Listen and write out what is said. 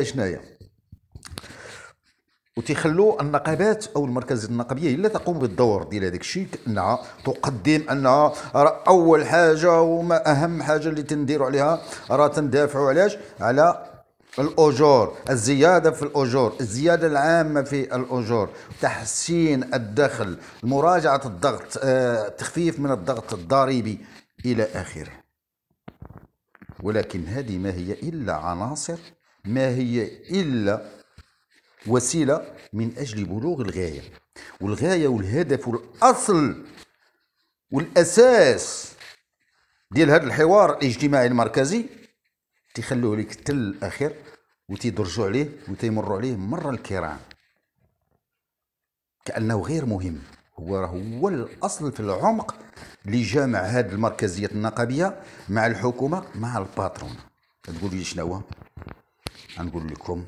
اشنايا وتيخلوا النقابات او المركز النقابيه هي اللي تقوم بالدور ديال هذاك الشيء انها تقدم انها اول حاجه وما اهم حاجه اللي تنديروا عليها راه تندافعوا علاش على الاجور الزياده في الاجور الزياده العامه في الاجور تحسين الدخل مراجعه الضغط آه، تخفيف من الضغط الضريبي الى اخره ولكن هذه ما هي الا عناصر ما هي إلا وسيلة من أجل بلوغ الغاية والغاية والهدف والأصل والأساس ديال هذا الحوار الاجتماعي المركزي تيخلوه لك تل الأخير وتيدرجوا عليه وتيمروا عليه مرة الكرام كأنه غير مهم هو هو الأصل في العمق اللي جامع هذه المركزية النقابية مع الحكومة مع الباترون تقول لي شنو an Gullykkum